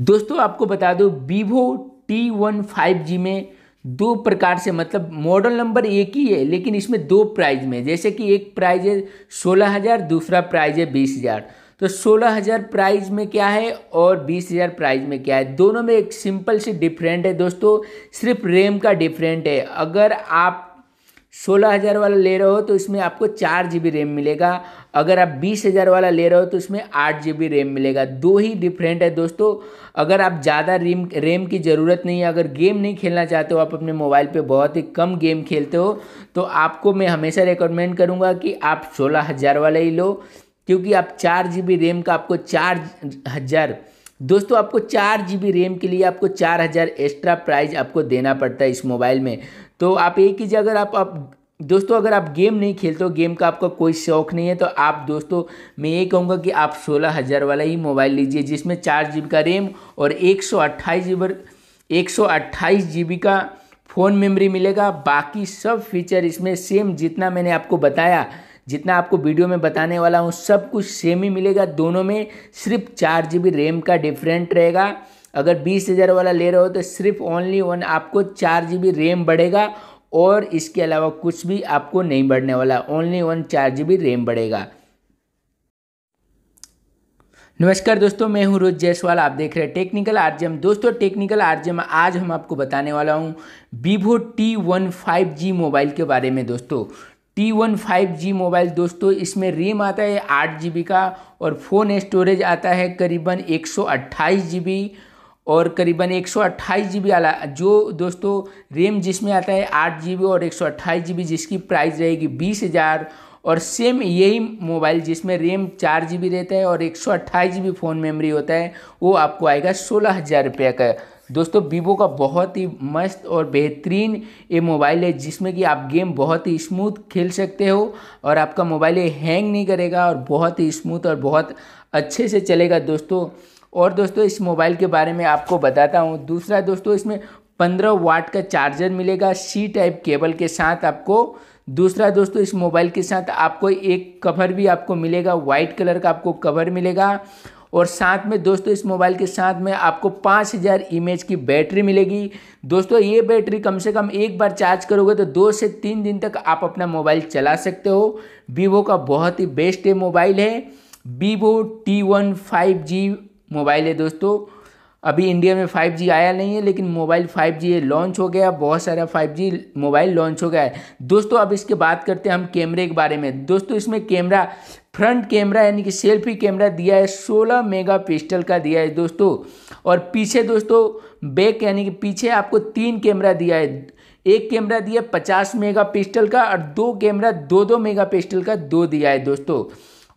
दोस्तों आपको बता दो Vivo T one five G में दो प्रकार से मतलब मॉडल नंबर एक ही है लेकिन इसमें दो प्राइज में जैसे कि एक प्राइज है सोलह हज़ार दूसरा प्राइज है बीस हज़ार तो सोलह हज़ार प्राइज में क्या है और बीस हज़ार प्राइज में क्या है दोनों में एक सिंपल सी डिफरेंट है दोस्तों सिर्फ रैम का डिफरेंट है अगर आप सोलह हज़ार वाला ले रहे हो तो इसमें आपको चार जी बी रैम मिलेगा अगर आप बीस हज़ार वाला ले रहे हो तो इसमें आठ जी बी रैम मिलेगा दो ही डिफरेंट है दोस्तों अगर आप ज़्यादा रैम रैम की ज़रूरत नहीं है अगर गेम नहीं खेलना चाहते हो आप अपने मोबाइल पे बहुत ही कम गेम खेलते हो तो आपको मैं हमेशा रिकमेंड करूँगा कि आप सोलह हज़ार वाला ही लो क्योंकि आप चार जी बी रैम का आपको चार हज़ार दोस्तों आपको चार जी बी रैम के लिए आपको चार हज़ार एक्स्ट्रा प्राइज़ आपको देना पड़ता है इस मोबाइल में तो आप एक ही जगह आप, आप दोस्तों अगर आप गेम नहीं खेलते हो गेम का आपका कोई शौक नहीं है तो आप दोस्तों मैं ये कहूँगा कि आप सोलह हज़ार वाला ही मोबाइल लीजिए जिसमें चार जी का रैम और एक सौ अट्ठाईस जी एक सौ अट्ठाईस जी बी का फ़ोन मेमोरी मिलेगा बाकी सब फीचर इसमें सेम जितना मैंने आपको बताया जितना आपको वीडियो में बताने वाला हूँ सब कुछ सेम ही मिलेगा दोनों में सिर्फ चार जी रैम का डिफरेंट रहेगा अगर बीस हज़ार वाला ले रहे हो तो सिर्फ ओनली वन आपको चार जी रैम बढ़ेगा और इसके अलावा कुछ भी आपको नहीं बढ़ने वाला ओनली वन चार जी रैम बढ़ेगा नमस्कार दोस्तों मैं हूं रोज जयसवाल आप देख रहे हैं टेक्निकल आरजेम दोस्तों टेक्निकल आरजेम आज हम आपको बताने वाला हूं Vivo T one five G mobile के बारे में दोस्तों T one five G mobile दोस्तों इसमें रेम आता है आठ जी बी का और फ़ोन स्टोरेज आता है करीबन एक सौ अट्ठाईस जी बी और करीबन एक सौ अट्ठाईस जी बी वाला जो दोस्तों रेम जिसमें आता है आठ जी बी और एक सौ अट्ठाईस जी बी जिसकी प्राइस रहेगी बीस हज़ार और सेम यही मोबाइल जिसमें रैम चार जी बी रहता है और एक सौ अट्ठाईस जी बी फ़ोन मेमोरी होता है वो आपको आएगा सोलह हज़ार रुपये का दोस्तों वीवो का बहुत ही मस्त और बेहतरीन ये मोबाइल है जिसमें कि आप गेम बहुत ही स्मूथ खेल सकते हो और आपका मोबाइल ये हैंग नहीं करेगा और बहुत ही स्मूथ और बहुत अच्छे से चलेगा दोस्तों और दोस्तों इस मोबाइल के बारे में आपको बताता हूँ दूसरा दोस्तों इसमें पंद्रह वाट का चार्जर मिलेगा सी टाइप केबल के साथ आपको दूसरा दोस्तों इस मोबाइल के साथ आपको एक कवर भी आपको मिलेगा वाइट कलर का आपको कवर मिलेगा और साथ में दोस्तों इस मोबाइल के साथ में आपको पाँच हज़ार इमेज की बैटरी मिलेगी दोस्तों ये बैटरी कम से कम एक बार चार्ज करोगे तो दो से तीन दिन तक आप अपना मोबाइल चला सकते हो वीवो का बहुत ही बेस्ट मोबाइल है Vivo T one five G mobile है दोस्तों अभी इंडिया में 5G आया नहीं है लेकिन मोबाइल 5G लॉन्च हो गया बहुत सारा 5G मोबाइल लॉन्च हो गया है दोस्तों अब इसके बात करते हैं हम कैमरे के बारे में दोस्तों इसमें कैमरा फ्रंट कैमरा यानी कि सेल्फी कैमरा दिया है 16 मेगापिक्सल का दिया है दोस्तों और पीछे दोस्तों बैक यानी कि पीछे आपको तीन कैमरा दिया है एक कैमरा दिया है पचास का और दो कैमरा दो दो मेगा का दो दिया है दोस्तों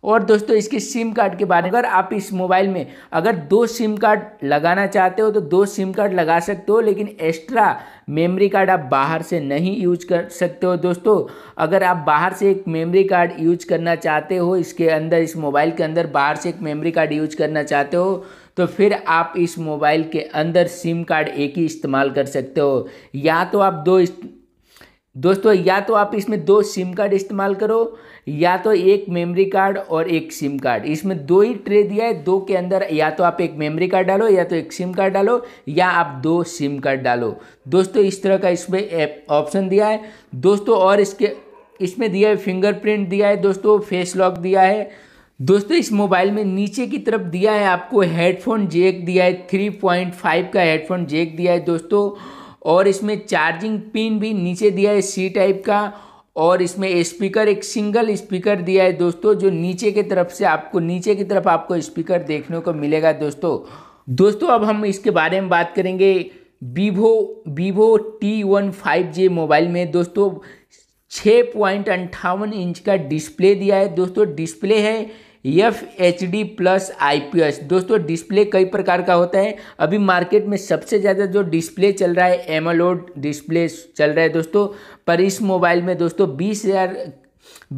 और दोस्तों इसके सिम कार्ड के बारे में अगर आप इस मोबाइल में अगर दो सिम कार्ड लगाना चाहते हो तो दो सिम कार्ड लगा सकते हो लेकिन एक्स्ट्रा मेमोरी कार्ड आप बाहर से नहीं यूज कर सकते हो दोस्तों अगर आप बाहर से एक मेमोरी कार्ड यूज करना चाहते हो इसके अंदर इस मोबाइल के अंदर बाहर से एक मेमोरी कार्ड यूज करना चाहते हो तो फिर आप इस मोबाइल के अंदर सिम कार्ड एक ही इस्तेमाल कर सकते हो या तो आप दो दोस्तों या तो आप इसमें दो सिम कार्ड इस्तेमाल करो या तो एक मेमोरी कार्ड और एक सिम कार्ड इसमें दो ही ट्रे दिया है दो के अंदर या तो आप एक मेमोरी कार्ड डालो या तो एक सिम कार्ड डालो या आप दो सिम कार्ड डालो दोस्तों इस तरह का इसमें ऑप्शन दिया है दोस्तों और इसके इसमें दिया है फिंगरप्रिंट दिया है दोस्तों फेस लॉक दिया है दोस्तों इस मोबाइल में नीचे की तरफ दिया है आपको हेडफोन जेक दिया है थ्री पॉइंट फाइव का हेडफोन जेक दिया है दोस्तों और इसमें चार्जिंग पिन भी नीचे दिया है सी टाइप का और इसमें स्पीकर एक सिंगल स्पीकर दिया है दोस्तों जो नीचे की तरफ से आपको नीचे की तरफ आपको स्पीकर देखने को मिलेगा दोस्तों दोस्तों अब हम इसके बारे में बात करेंगे Vivo Vivo T one five G mobile में दोस्तों छः पॉइंट अंठावन इंच का डिस्प्ले दिया है दोस्तों डिस्प्ले है F H D plus I P S दोस्तों डिस्प्ले कई प्रकार का होता है अभी मार्केट में सबसे ज़्यादा जो डिस्प्ले चल रहा है एमोलोड डिस्प्ले चल रहा है दोस्तों पर इस मोबाइल में दोस्तों बीस हज़ार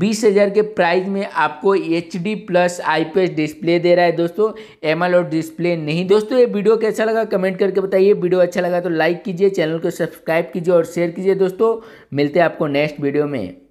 बीस हज़ार के प्राइस में आपको H D plus I P S display दे रहा है दोस्तों एम एल डिस्प्ले नहीं दोस्तों ये वीडियो कैसा लगा कमेंट करके बताइए वीडियो अच्छा लगा तो लाइक कीजिए चैनल को सब्सक्राइब कीजिए और शेयर कीजिए दोस्तों मिलते हैं आपको नेक्स्ट वीडियो में